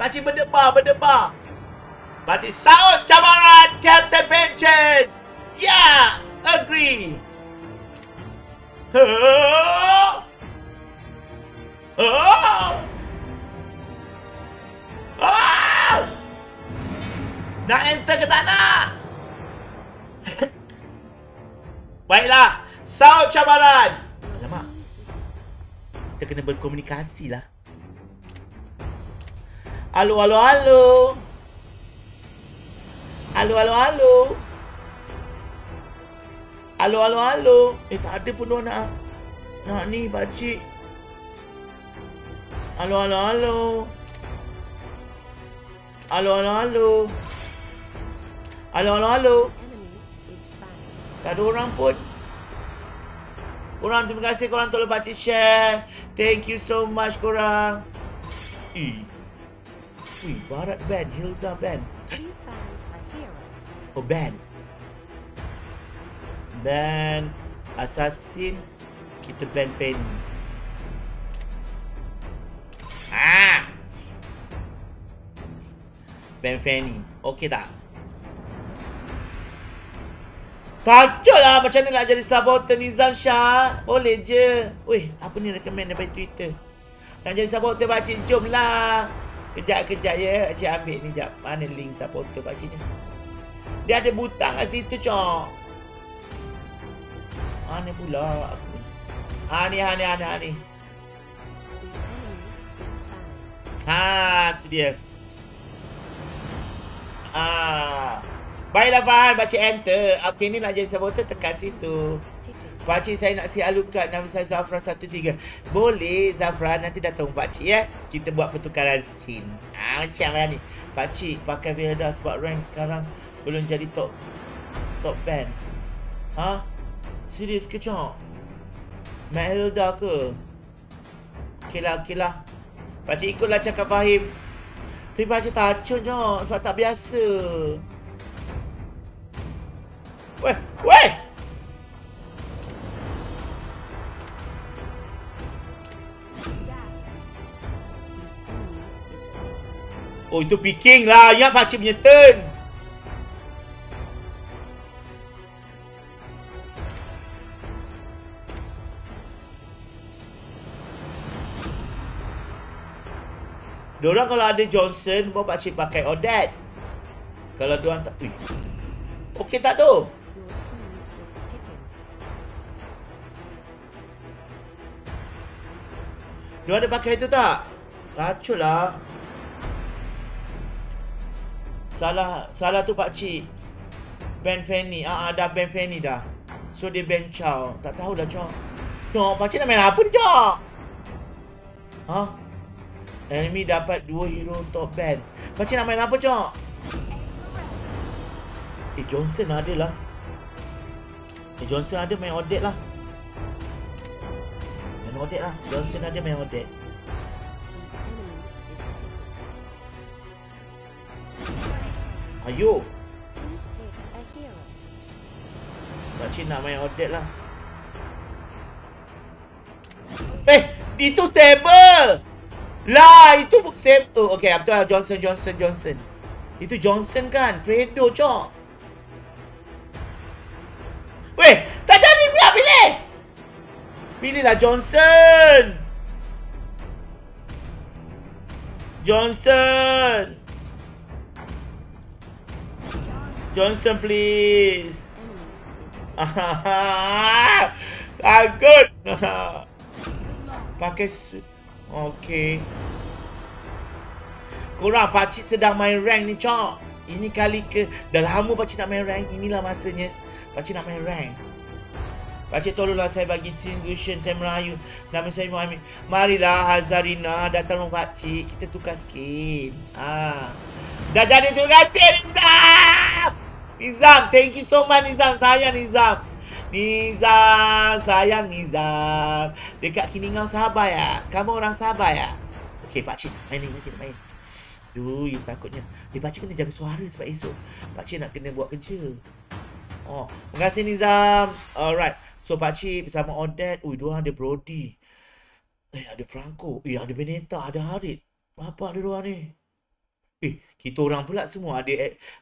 Pakcik berdebar, berdebar. Pakcik saut cabaran Captain Pension. Ya, yeah, agree. Oh. Oh. Oh. Nak enter ke tak nak? Baiklah, saut cabaran. Alamak. Kita kena berkomunikasi lah. Alo, alo, alo. Alo, alo, alo. Alo, alo, alo. Eh, tak ada pun nak. Nak ni, baci. Alo, alo, alo. Alo, alo, alo. Alo, alo, alo. Tak ada orang pun. Orang terima kasih korang tolong pakcik share. Thank you so much korang. Eh. We bought up Ben, Hilda Ben. Oh, Ben. Ben, assassin, kita Ben Ben. Ah! Ben Fanny, okey tak? Kacut lah macam ni nak jadi supporter Nizam Shah Boleh je Weh apa ni recommend daripada Twitter Nak jadi supporter pakcik jom lah Kejap-kejap ya Pakcik ambil ni jap Mana link supporter pakcik ni Dia ada butang kat situ cok Mana pula aku ni Ha ni ha ni ha ni ha ni Ha tu dia Ha Baiklah Fahan Pakcik enter Okay ni nak jadi supporter Tekan situ Pakcik saya nak si alukat nama saya Zafran 13. Boleh Zafran nanti datang pakcik ya. Kita buat pertukaran skin. Ah macam mana ni? Pakcik pakai Vida sebab rank sekarang belum jadi top top band. Ha? Serius ke cok? Melda ke? Okeylah, okeylah. Pakcik ikutlah cakap Fahim. Tapi pakcik tacun cok sebab tak biasa. Weh, weh! Oh itu picking lah. Ingat pakcik punya turn. Diorang kalau ada Johnson, buat pakcik pakai Odette. Kalau diorang tak... Ui. Okay tak tu? Diorang ada pakai itu tak? Racul lah. Salah salah tu pak cik. Ben Fanny. Ah uh, ah, ada Ben Fanny dah. So dia Ben Chow. Tak tahulah cok. Cok pak cik nak main apa ni cok? Ha? Huh? Enemy dapat dua hero top band. Pak cik nak main apa cok? Eh Johnson ada lah. Eh Johnson ada main Odette lah. Main Odette lah. Johnson ada main Odette. Ayo. Tak cina main odet lah. Eh, itu stable. Lah, itu saber. Oh, okay, apa tu? Lah? Johnson, Johnson, Johnson. Itu Johnson kan? Fredo, cok. Weh, tak ada ni pula pilih. Pilihlah Johnson. Johnson. Johnson please. Takut. Pakai suit. Okay. Korang, pakcik sedang main rank ni, Chok. Ini kali ke... Dah lama pakcik tak main rank. Inilah masanya pakcik nak main rank. Pakcik tolonglah saya bagi Tim Gushen. Saya merayu. Nama saya Muhammad. Marilah Hazarina datang rumah pakcik. Kita tukar skin. Ah. Dah jadi tukar skin dah. Nizam, thank you so much Nizam. Sayang Nizam. Nizam, sayang Nizam. Dekat kau sabar ya. Kamu orang sabar ya. Okey, pak cik, main ni kita main. Duh, you takutnya. Dia eh, pak cik kena jaga suara sebab esok. Pak cik nak kena buat kerja. Oh, terima kasih Nizam. Alright. So pak cik sama Odet, ui dua ada Brody. Eh ada Franco, eh ada Benita, ada Harit. Apa ada dua ni? Eh, kita orang pula semua ada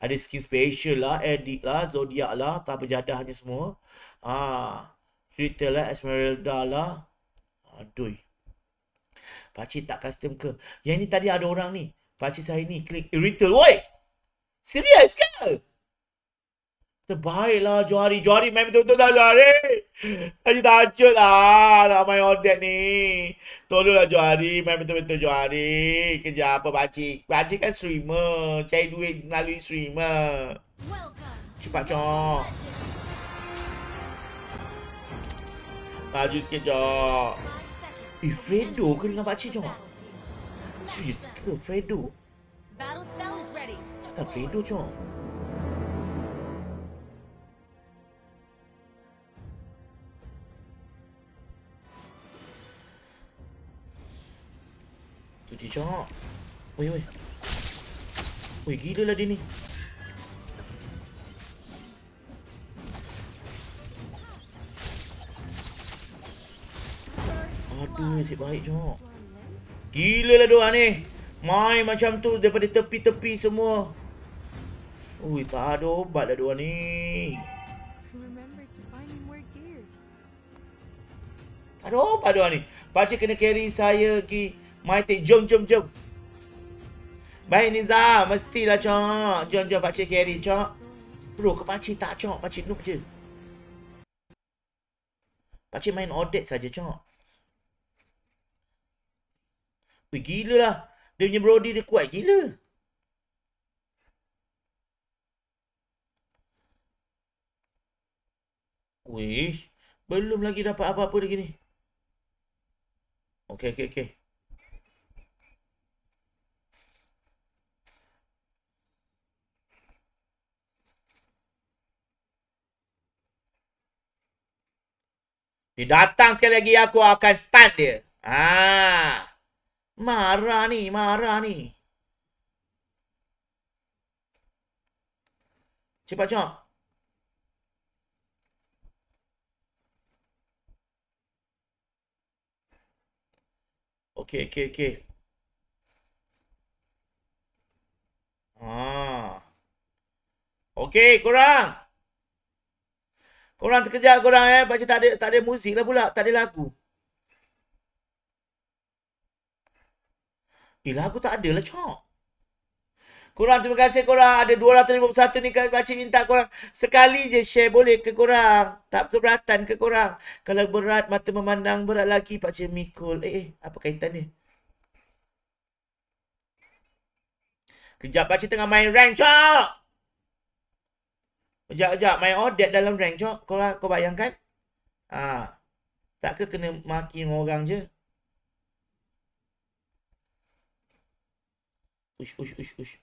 ada skin special lah, edit lah, zodiak lah, tak berjadahnya semua. ah, cerita lah, Esmeralda lah. Aduh. Pakcik tak custom ke? Yang ni tadi ada orang ni. Pakcik saya ni klik irritable. Woi! Serius ke? Kan? the baiklah lah Johari Johari main betul-betul dah Johari Haji tajut lah Nak main order ni Tolonglah Johari Main betul-betul Johari Kerja apa pakcik Pakcik kan streamer Cari duit melalui streamer Cepat cok Maju sikit cok Eh Fredo ke dengan pakcik cok Serius ke Fredo Tak Fredo cok Kejap Weh weh Weh gila lah dia ni Aduh si baik jok Gila lah dia ni Main macam tu daripada tepi-tepi semua Ui tak ada obat lah dia ni Tak ada obat dia ni Pakcik kena carry saya pergi ke... Mati, jom, jom, jom. Baik Niza mestilah cok. Jom, jom, pakcik carry, cok. Bro, ke pakcik tak cok, pakcik nuk je. Pakcik main audit saja cok. Weh, gila lah. Dia punya brody dia kuat gila. Weh, belum lagi dapat apa-apa lagi ni. Okay, okay, okay. Dia datang sekali lagi aku akan stun dia. Ah. Marah ni, marah ni. Cepat jump. Okey, okey, okey. Ah. Okey, kurang. Korang terkejap korang eh. Baca tak ada, tak ada muzik lah pula. Tak ada lagu. Eh lagu tak ada lah cok. Korang terima kasih korang. Ada 251 ni kami baca minta korang. Sekali je share boleh ke korang. Tak keberatan ke korang. Kalau berat mata memandang berat lagi Baca Mikul. Eh, eh apa kaitan ni? Kejap Pak tengah main rank cok. Sekejap, sekejap. My audit dalam rank, cok. Kau, lah, kau bayangkan? Ha. Tak ke kena maki orang je? Ush, ush, ush, ush.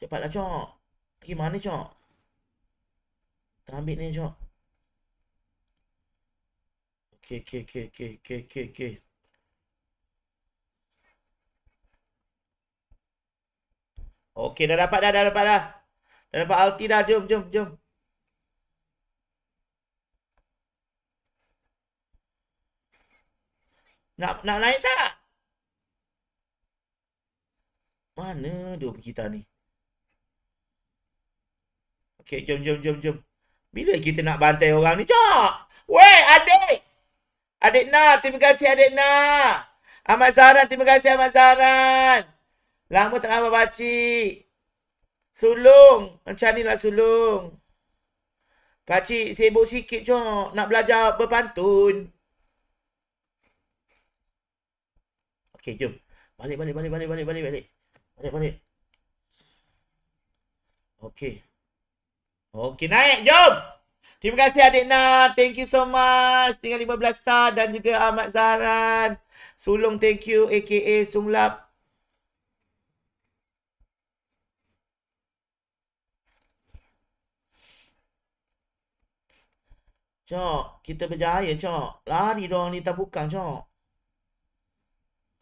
Cepatlah, cok. Pergi mana, cok? Kita ambil ni, cok. Okay, okay, okay, okay, okay, okay, okay. Okey, dah dapat dah, dah dapat dah. Dah dapat alti dah, jom, jom, jom. Nak nak naik tak? Mana dua kita ni? Okey, jom, jom, jom, jom. Bila kita nak bantai orang ni, cok? Weh, adik! Adik Na, terima kasih adik Na. Ahmad Zahran, terima kasih Ahmad Zahran. Lama tak nampak pakcik. Sulung. Macam ni lah sulung. Pakcik sibuk sikit je nak belajar berpantun. Okey, jom. Balik, balik, balik, balik, balik, balik, balik. Balik, balik. Okey. Okey, naik. Jom. Terima kasih adik nak. Thank you so much. Tinggal 15 star dan juga Ahmad Zahran. Sulung, thank you. A.K.A. Sunglap. Cok, kita berjaya, Cok. Lari dong ni tak bukan, Cok.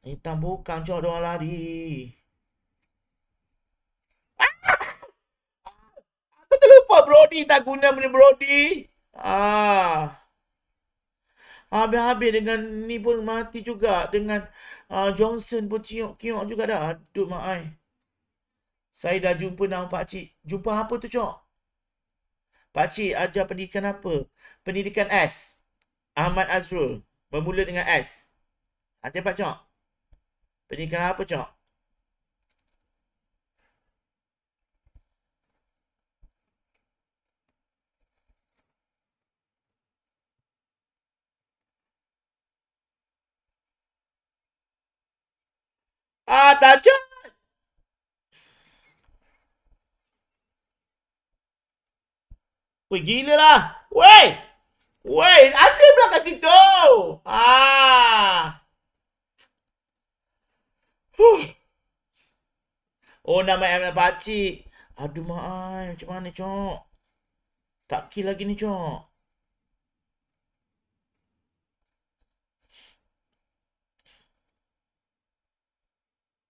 Ni tak bukan, Cok, dong lari. Ah! Aku terlupa Brody tak guna benda Brody. Ah. Habis-habis dengan ni pun mati juga dengan uh, Johnson pun ciok-ciok juga dah. Aduh mak ai. Saya dah jumpa nama pak cik. Jumpa apa tu, Cok? Pakcik ajar pendidikan apa? Pendidikan S. Ahmad Azrul. Bermula dengan S. Ajar ha, Pak Cok? Pendidikan apa Cok? Ah, tak cok. Weh, gila lah. Weh! Weh, ada pula kat situ. Ah. Oh, nama yang nak pakcik. Aduh, maaf. Macam mana, cok? Tak kill lagi ni, cok.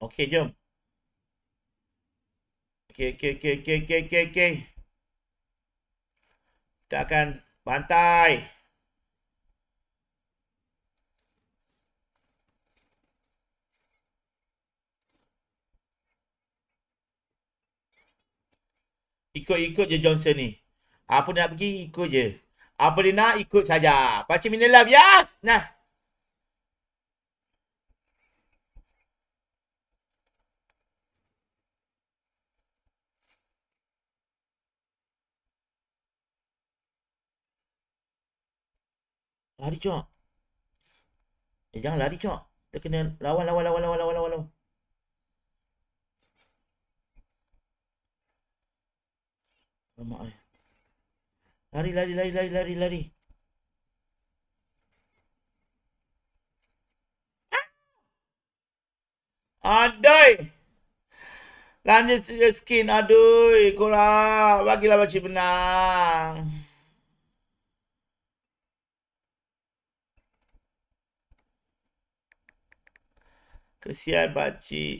Okay, jom. okay, okay, okay, okay, okay, okay kita akan bantai. Ikut-ikut je Johnson ni. Apa nak pergi, ikut je. Apa dia nak, ikut saja. Pakcik Minilah bias. Nah. Lari cok. Eh jangan lari cok. Kita kena lawan lawan lawan lawan lawan lawan. Lama ai. Eh. Lari lari lari lari lari lari. Ah! Adoi. Lanjut skin. Aduh, kurang. Bagilah baci benang. Kesian pakcik.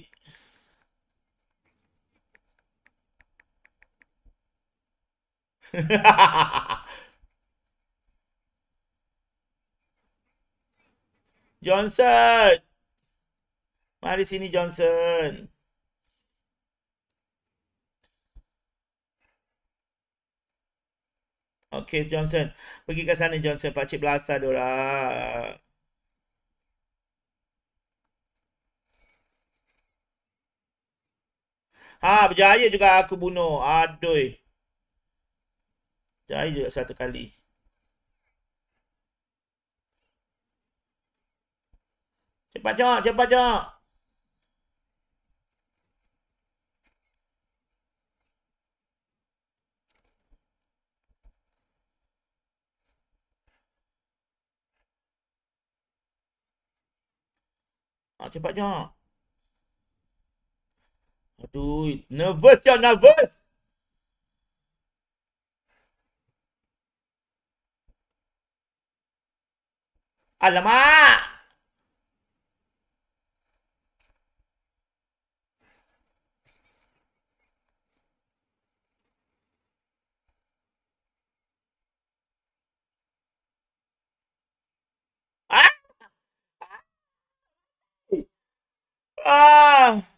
Johnson. Mari sini Johnson. Okey Johnson. Pergi ke sana Johnson. Pakcik belasah dia orang. Ha, berjaya juga aku bunuh. adoi, Berjaya juga satu kali. Cepat cok, cepat cok. Ha, cepat jauh. Aduh, nervous ya, nervous. Alamak. Ah! À. ah. À.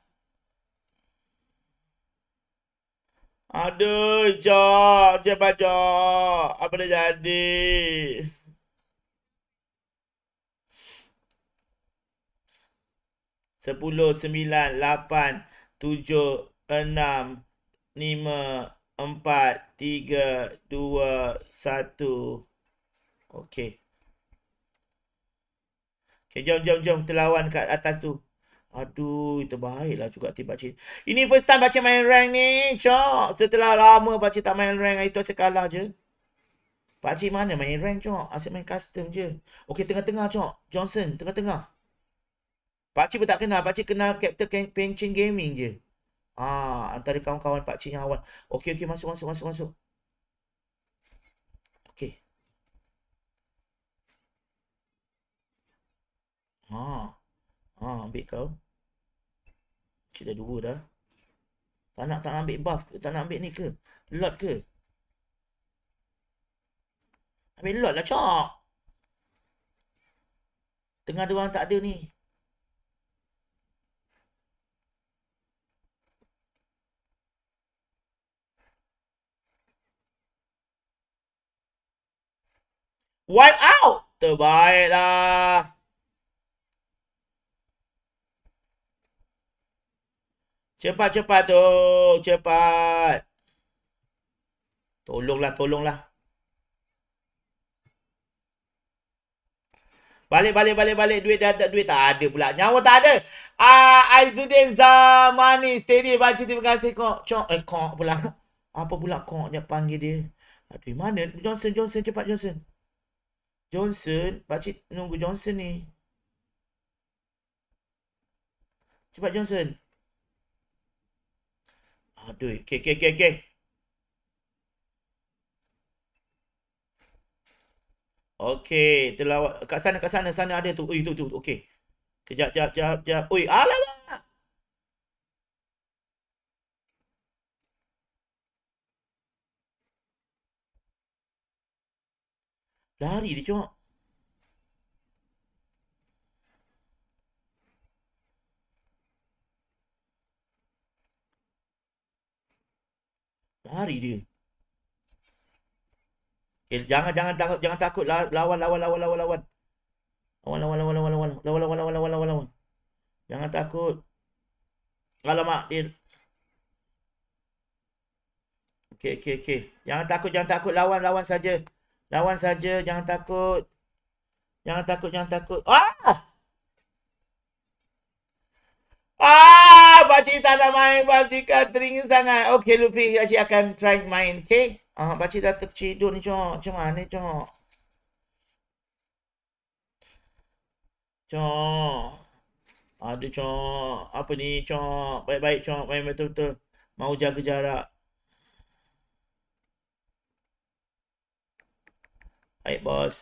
Aduh, Jok. Cepat, Jok. Apa dah jadi? Sepuluh, sembilan, lapan, tujuh, enam, lima, empat, tiga, dua, satu. Okey. Okey, jom, jom, jom. Kita lawan kat atas tu. Aduh, itu baiklah juga tiba pakcik. Ini first time baca main rank ni, cok. Setelah lama baca tak main rank, itu asyik kalah je. Pakcik mana main rank, cok? Asyik main custom je. Okey, tengah-tengah, cok. Johnson, tengah-tengah. Pakcik pun tak kenal. Pakcik kenal Captain Pension Gaming je. Ah, antara kawan-kawan Pak pakcik yang awal. Okey, okey, masuk, masuk, masuk, masuk. Okey. Ah. Ha, ambil kau. Kita dua dah. Tak nak tak nak ambil buff ke? Tak nak ambil ni ke? Lot ke? Ambil lot lah, cok. Tengah dua orang tak ada ni. Wipe out! Terbaiklah! Cepat cepat tu, cepat. Tolonglah, tolonglah. Balik balik balik balik duit dah duit tak ada pula. Nyawa tak ada. Ah Aizuddin Zamani steady baca terima kasih kok. Cok eh kok pula. Apa pula kok dia panggil dia? Aduh, mana? Johnson, Johnson, cepat Johnson. Johnson, baca nunggu Johnson ni. Cepat Johnson. Aduh, okay, okay, okay, okay. Okay, telah kat sana kat sana sana ada tu. Ui, tu tu, tu. okey. Kejap, kejap, kejap, kejap. Oi, alah. Lari dia, cok. lari dia. Okay, jangan jangan takut jangan takut lawan lawan lawan lawan lawan. Lawan lawan lawan lawan lawan lawan lawan lawan lawan lawan lawan. Jangan takut. Kalau mak dia okay okay. okey. Jangan takut jangan takut lawan lawan saja. Lawan saja jangan takut. Jangan takut jangan takut. Ah! Ah! pakcik tak nak main. Pakcik kat teringin sangat. Okey, Lupi. Pakcik akan try main. Okey? Ah, pakcik dah tercidur ni, Cok. Macam mana, Cok? Cok. Ada, Cok. Apa ni, Cok? Baik-baik, Cok. Main betul-betul. Mau jaga jarak. Baik, bos.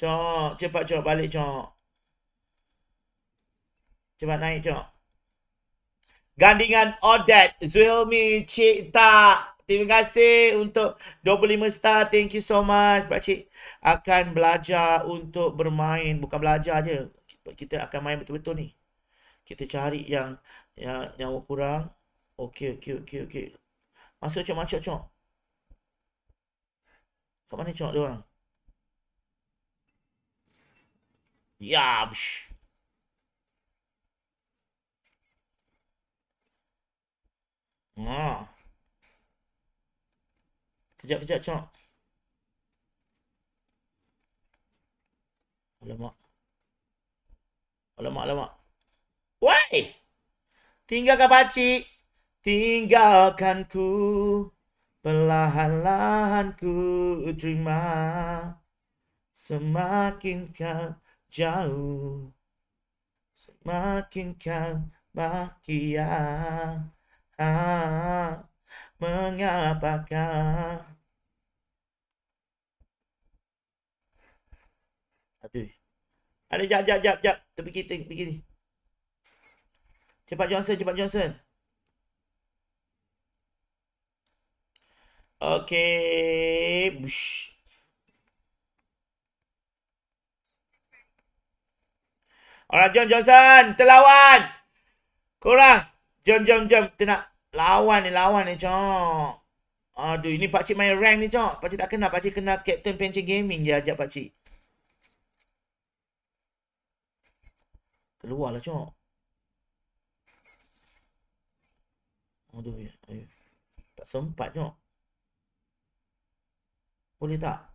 Cok, cepat cok balik cok. Cepat naik, cok. Gandingan Odet, Zulmi, Cik Tak. Terima kasih untuk 25 star. Thank you so much. cik akan belajar untuk bermain. Bukan belajar je. Kita akan main betul-betul ni. Kita cari yang yang nyawa kurang. Okey, okey, okey, okey. Masuk, cok, masuk, cok. Kat mana cok dia orang? Yabsh. Yeah, Ha. Kejap kejap cok. Alamak. Alamak alamak. Wei. Tinggalkan paci, Tinggalkan ku. Perlahan-lahan ku terima. Semakin kau jauh. Semakin kau bahagia ah, mengapakah? Aduh. Ada jap jap jap jap tepi kita begini. Cepat Johnson, cepat Johnson. Okay, Bush. Alright, John Johnson, terlawan. Kurang. Jom, jom, jom. Kita nak lawan ni, lawan ni, cok. Aduh, ini pakcik main rank ni, cok. Pakcik tak kenal. Pakcik kenal Captain Pension Gaming je ajak pakcik. Keluarlah, cok. Aduh, eh, eh. tak sempat, cok. Boleh tak?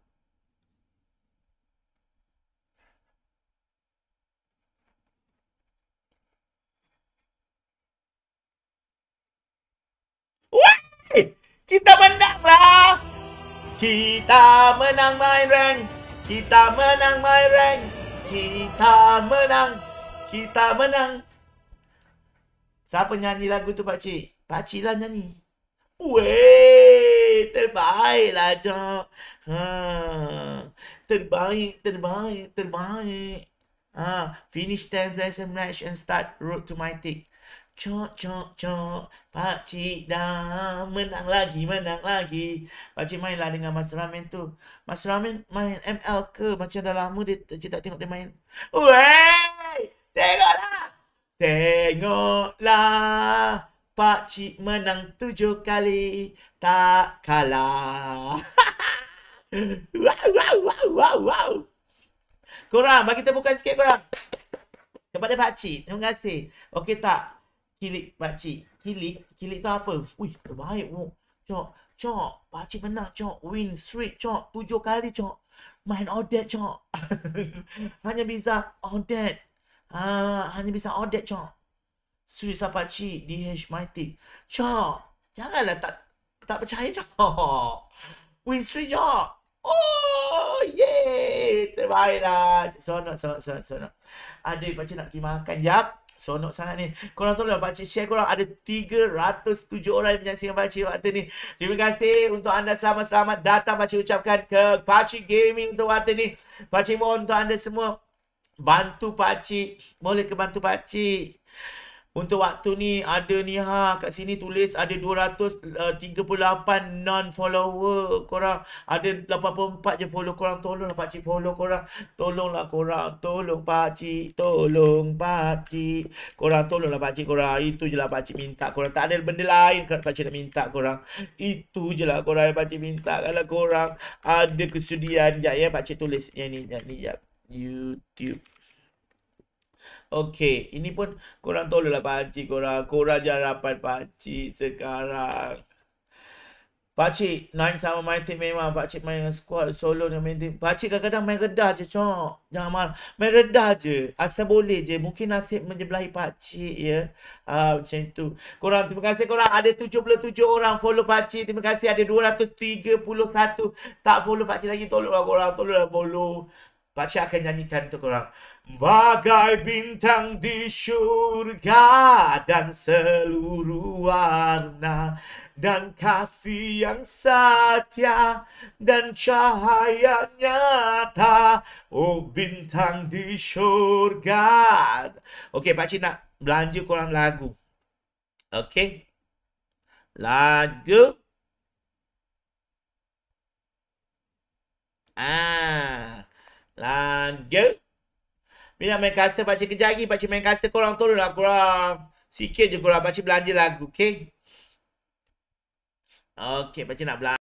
Eh, kita menang lah. Kita menang main rank. Kita menang main rank. Kita menang. Kita menang. Siapa nyanyi lagu tu pakcik? Pakcik lah nyanyi. Weh, terbaik lah cok. Ha, terbaik, terbaik, terbaik. Ha, finish 10 lesson match and start road to my take. Cok, cok, cok. Pakcik dah menang lagi, menang lagi. Pakcik mainlah dengan Mas Ramin tu. Mas Ramin main ML ke? Macam dah lama dia, cik tak tengok dia main. Weh! Tengoklah! Tengoklah! Pakcik menang tujuh kali. Tak kalah. wow, wow, wow, wow, wow. Korang, bagi tepukan sikit korang. Kepada pakcik. Terima kasih. Okey tak? kilik pakcik. Kilik? Kilik tu apa? Wih, terbaik. Oh. Cok, cok. Pakcik menang, cok. Win Street, cok. Tujuh kali, cok. Main all cok. hanya bisa all that. Ah, hanya bisa all cok. Serius lah, pakcik. DH Mighty. Cok. Janganlah tak tak percaya, cok. Win streak, cok. Oh, yeay. Terbaik lah. Sonok, sonok, sonok. Adik, pakcik nak pergi makan. Jap. Sonok sangat ni. Korang tolong lah pakcik share korang. Ada 307 orang yang menyaksikan pakcik waktu ni. Terima kasih untuk anda selamat-selamat datang pakcik ucapkan ke pakcik gaming untuk waktu ni. Pakcik mohon untuk anda semua. Bantu pakcik. Boleh ke bantu pakcik? Untuk waktu ni ada ni ha kat sini tulis ada 238 non follower korang ada 84 je follow korang tolonglah pak cik follow korang tolonglah korang tolong pak cik tolong pak cik korang tolonglah pak cik korang itu jelah lah pak cik minta korang tak ada benda lain kat pak cik nak minta korang itu jelah korang yang pak cik minta kalau korang ada kesudian jap ya pak cik tulis yang ni yang ni jap YouTube Okey, ini pun korang tolonglah pakcik korang. Korang jangan rapat pakcik sekarang. Pakcik, naik sama main team memang. Pakcik main dengan squad, solo dengan main team. Pakcik kadang-kadang main redah je, cok. Jangan marah. Main redah je. Asal boleh je. Mungkin nasib menyebelahi pakcik, ya. Ah, macam tu. Korang, terima kasih korang. Ada 77 orang follow pakcik. Terima kasih. Ada 231. Tak follow pakcik lagi. Tolonglah korang. Tolonglah follow. Pakcik akan nyanyikan untuk korang. Bagai bintang di syurga dan seluruh warna dan kasih yang setia dan cahaya nyata. Oh bintang di syurga. Okey, Pakcik nak belanja korang lagu. Okey. Lagu. Ah. Lanja. Bila main custom, pakcik kejap lagi. Pakcik main custom, korang tolong lah korang. Sikit je korang. Pakcik belanja lagu, okay? Okay, pakcik nak belanja.